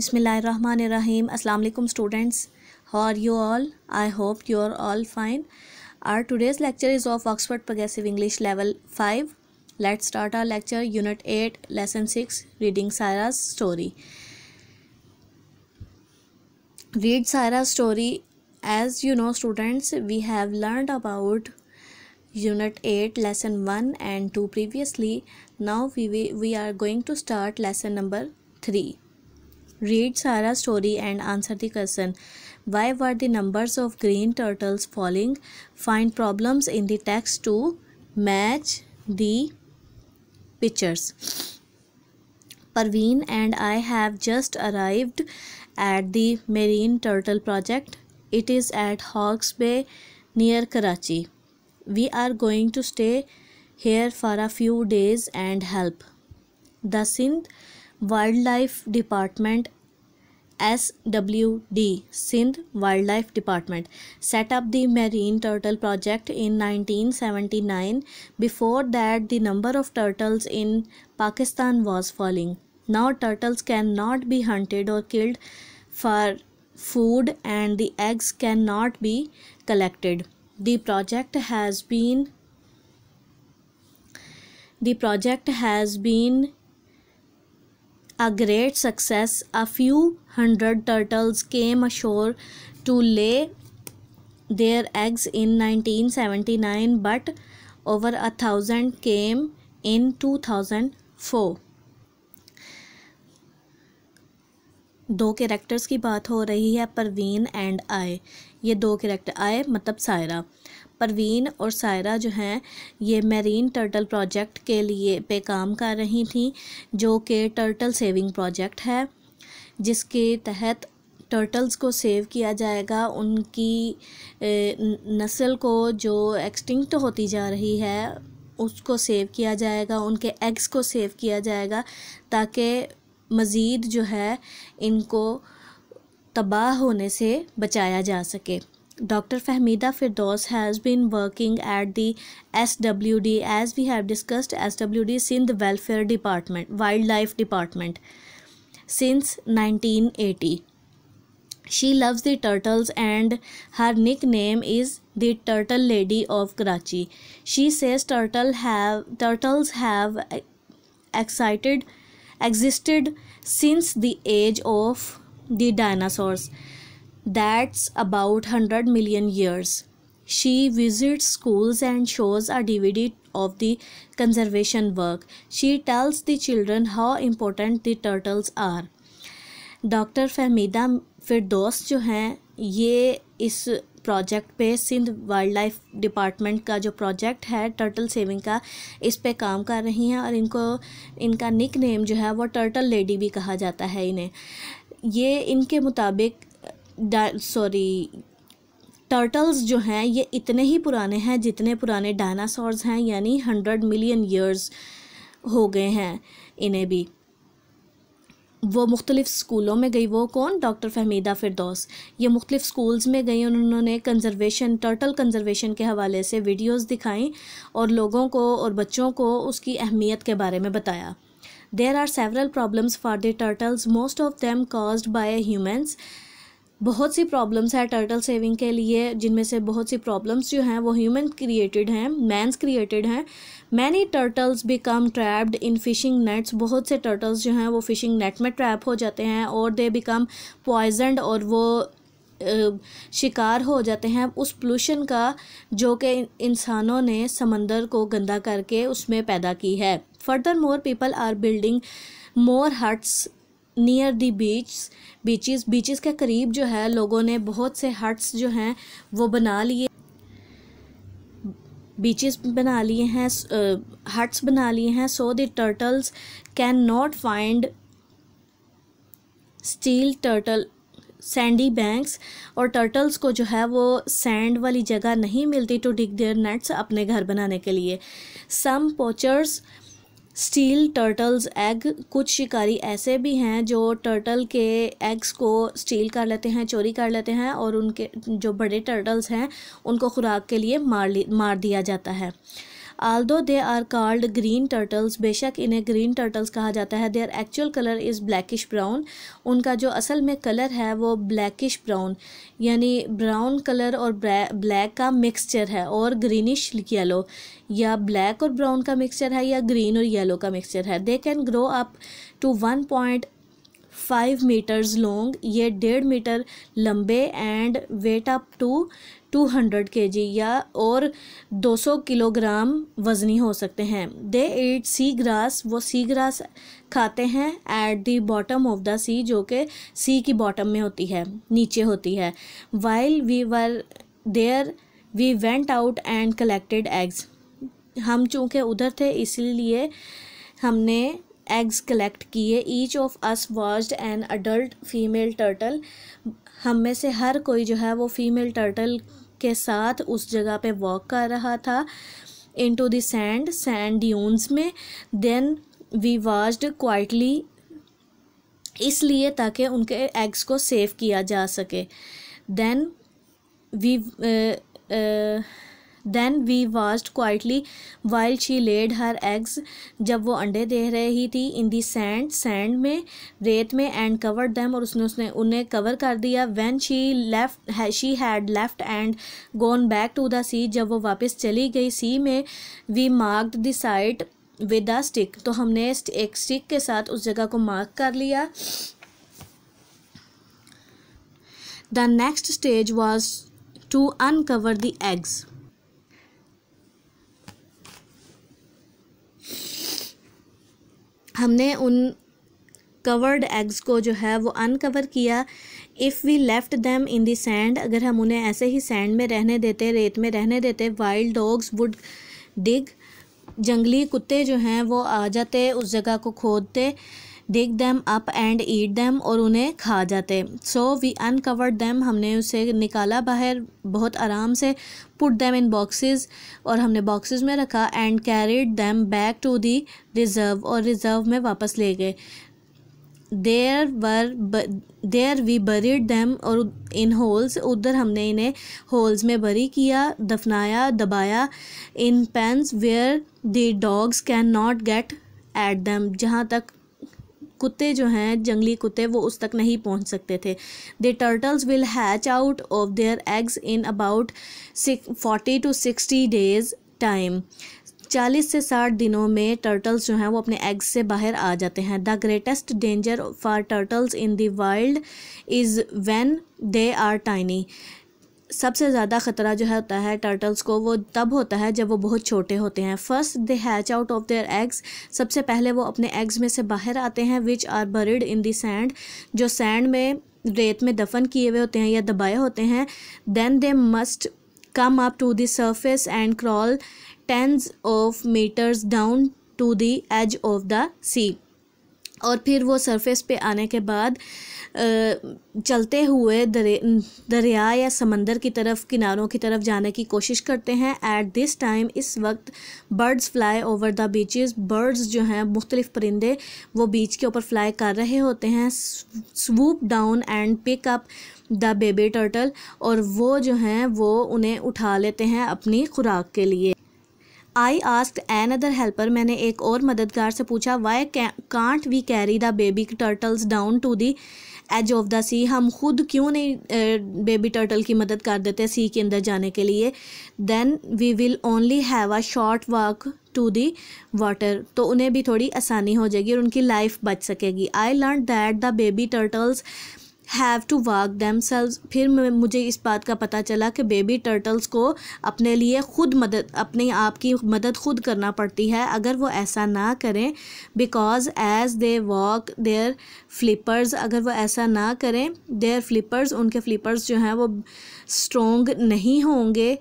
Bismillahirrahmanirrahim. Assalamu alaikum students. How are you all? I hope you are all fine. Our today's lecture is of Oxford Progressive English level 5. Let's start our lecture unit 8 lesson 6 reading Sarah's story. Read Sarah's story. As you know students, we have learned about unit 8 lesson 1 and 2 previously now we, we, we are going to start lesson number 3 Read Sarah's story and answer the question. Why were the numbers of green turtles falling? Find problems in the text to match the pictures. Parveen and I have just arrived at the Marine Turtle Project. It is at Hawke's Bay near Karachi. We are going to stay here for a few days and help. The Sindh wildlife department SWD Sindh Wildlife Department set up the marine turtle project in 1979 before that the number of turtles in Pakistan was falling now turtles cannot be hunted or killed for food and the eggs cannot be collected the project has been the project has been a great success. A few hundred turtles came ashore to lay their eggs in 1979, but over a thousand came in 2004. दो characters की बात हो रही है Parveen and आय ये दो character आय मतलब सायरा परवीन और सायरा जो हैं ये मेरीन टर्टल प्रोजेक्ट के लिए पे काम कर रही थी जो कि टर्टल सेविंग प्रोजेक्ट है जिसके तहत टर्टल्स को सेव किया जाएगा उनकी नस्ल को जो एक्सटिंक्ट होती जा रही है उसको सेव किया जाएगा उनके एग्स को सेव किया जाएगा ताकि मज़ीद जो है इनको तबाह होने से बचाया जा सके Dr. Fahmida Firdaus has been working at the SWD as we have discussed SWD is in the welfare department, wildlife department since 1980. She loves the turtles and her nickname is the Turtle Lady of Karachi. She says turtle have turtles have excited existed since the age of the dinosaurs. That's about 100 million years. She visits schools and shows a DVD of the conservation work. She tells the children how important the turtles are. Doctor Fahmida Firdous जो हैं ये इस project पे Sindh wild life department का जो project है turtle saving का इस पे काम कर रही हैं और इनको इनका निक नेम जो है वो टर्टल लेडी भी कहा जाता है इन्हें ये इनके मुताबिक सॉरी टर्टल्स जो हैं ये इतने ही पुराने हैं जितने पुराने डायनासॉर्स हैं यानी हंड्रेड मिलियन ईयर्स हो गए हैं इन्हें भी वो मुख्तलिफ़ स्कूलों में गई वो कौन डॉक्टर फहमीदा फिरदौस ये मुख्तलिफ़ स्कूल्स में गई उन्होंने कंजर्वेशन टर्टल कंजर्वेशन के हवाले से वीडियोस दिखाई और लोगों को और बच्चों को उसकी अहमियत के बारे में बताया there are several problems for the turtles most of them caused by humans बहुत सी प्रॉब्लम्स हैं टर्टल सेविंग के लिए जिनमें से बहुत सी प्रॉब्लम्स जो हैं वो ह्यूमन क्रिएटेड हैं मैंस क्रिएटेड हैं many turtles become trapped in fishing nets बहुत से टर्टल्स जो हैं वो फिशिंग नेट में ट्रैप हो जाते हैं और दे बिकम पॉइजनड और वो शिकार हो जाते हैं उस पोल्यूशन का जो कि इंसानों ने समंदर को गंदा करके उसमें पैदा की है further more people are building more huts near the beach beaches beaches के करीब जो है लोगों ने बहुत से हट्स जो हैं वो बना लिए बीचेस बना लिए हैं हट्स बना लिए हैं so the turtles can not find steal turtle sandy banks और टर्टल्स को जो है वो सैंड वाली जगह नहीं मिलती टू डिग देयर नेट्स अपने घर बनाने के लिए some poachers steal turtles egg कुछ शिकारी ऐसे भी हैं जो टर्टल के एग्स को स्टील कर लेते हैं चोरी कर लेते हैं और उनके जो बड़े टर्टल्स हैं उनको खुराक के लिए मार मार दिया जाता है although they are called green turtles बेशक इन्हें ग्रीन टर्टल्स कहा जाता है their actual colour is blackish brown उनका जो असल में कलर है वो ब्लैकिश ब्राउन यानी ब्राउन कलर और ब्लैक का मिक्सचर है और ग्रीनिश येलो या ब्लैक और ब्राउन का मिक्सचर है या ग्रीन और येलो का मिक्सचर है they can grow up to one point five metres long ये डेढ़ मीटर लंबे and weight up to two hundred K G या और दो सौ किलोग्राम वजनी हो सकते हैं दे एट सी ग्रास वो सी ग्रास खाते हैं at the bottom of the sea जो कि सी की बॉटम में होती है नीचे होती है while we were there we went out and collected eggs हम चूँकि उधर थे इसलिए हमने एग्स कलेक्ट किए each of us watched an adult female turtle हम में से हर कोई जो है वो फीमेल टर्टल के साथ उस जगह पे वॉक कर रहा था इन टू दैंड सैंड ड्यून्स में देन वी वाश्ड क्वाइटली इसलिए ताकि उनके एग्स को सेव किया जा सके then we then we watched quietly while she laid her eggs जब वो अंडे दे रही थी इन दी सैंड सैंड में रेत में एंड कवर्ड दैम और उसने उसने उन्हें कवर कर दिया when she left she had left and gone back to the sea जब वो वापस चली गई सी में we marked the site with a stick तो हमने एक स्टिक के साथ उस जगह को मार्क कर लिया the next stage was to uncover the eggs हमने उन कवर्ड एग्स को जो है वो अनकवर किया if we left them in the sand अगर हम उन्हें ऐसे ही सैंड में रहने देते रेत में रहने देते वाइल्ड डॉग्स वुड डिग जंगली कुत्ते जो हैं वो आ जाते उस जगह को खोदते dig them up and eat them और उन्हें खा जाते सो वी अनकवर्ड दैम हमने उसे निकाला बाहर बहुत आराम से पुट दैम इन बॉक्सेस और हमने बॉक्सेस में रखा and carried them back to the reserve और रिज़र्व में वापस ले गए there were there we buried them और इन होल्स उधर हमने इन्हें होल्स में बरी किया दफनाया दबाया in pens where the dogs can not get at them जहाँ तक कुत्ते जो हैं जंगली कुत्ते वो उस तक नहीं पहुंच सकते थे the turtles will hatch out of their eggs in about forty to sixty days time चालीस से साठ दिनों में टर्टल्स जो हैं वो अपने एग्स से बाहर आ जाते हैं the greatest danger for turtles in the wild is when they are tiny सबसे ज़्यादा ख़तरा जो होता है टर्टल्स को वो तब होता है जब वो बहुत छोटे होते हैं first they hatch out of their eggs सबसे पहले वो अपने एग्स में से बाहर आते हैं which are buried in the sand जो सैंड में रेत में दफन किए हुए होते हैं या दबाए होते हैं then they must come up to the surface and crawl tens of metres down to the edge of the sea और फिर वो सरफेस पे आने के बाद चलते हुए दरे दरिया या समंदर की तरफ किनारों की तरफ जाने की कोशिश करते हैं एट दिस टाइम इस वक्त birds fly over the beaches birds जो हैं मुख्तलिफ़ परिंदे वो बीच के ऊपर फ्लाई कर रहे होते हैं swoop down and pick up the baby turtle और वो जो हैं वो उन्हें उठा लेते हैं अपनी खुराक के लिए I ask another helper मैंने एक और मददगार से पूछा why can't we carry the baby turtles down to the edge of the sea हम खुद क्यों नहीं बेबी टर्टल की मदद कर देते सी के अंदर जाने के लिए then we will only have a short walk to the water तो उन्हें भी थोड़ी आसानी हो जाएगी और उनकी लाइफ बच सकेगी I learn that the baby turtles have to work them फिर मुझे इस बात का पता चला कि बेबी टर्टल्स को अपने लिए ख़ुद मदद अपने आप की मदद खुद करना पड़ती है अगर वो ऐसा ना करें because as they walk their flippers अगर वो ऐसा ना करें देयर फ्लिपर्स उनके फ्लिपर्स जो हैं वो स्ट्रोंग नहीं होंगे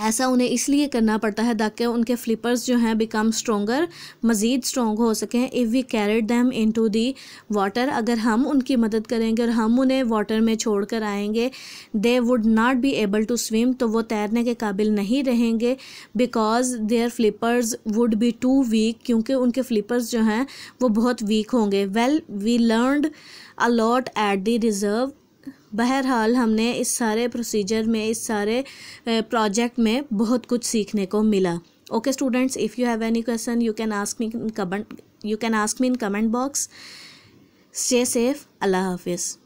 ऐसा उन्हें इसलिए करना पड़ता है ताकि उनके फ्लिपर्स जो हैं बिकम स्ट्रोंगर मज़ीद स्ट्रॉन्ग हो सकें if we carried them into the water अगर हम उनकी मदद करेंगे और हम उन्हें वाटर में छोड़ कर आएँगे they would not be able to swim तो वो तैरने के काबिल नहीं रहेंगे because their flippers would be too weak क्योंकि उनके फ्लिपर्स जो हैं वो बहुत वीक होंगे well we learned a lot at the reserve बहरहाल हमने इस सारे प्रोसीजर में इस सारे प्रोजेक्ट में बहुत कुछ सीखने को मिला okay students if you have any question you can ask me comment you can ask me in comment box stay safe अल्लाह हाफिज़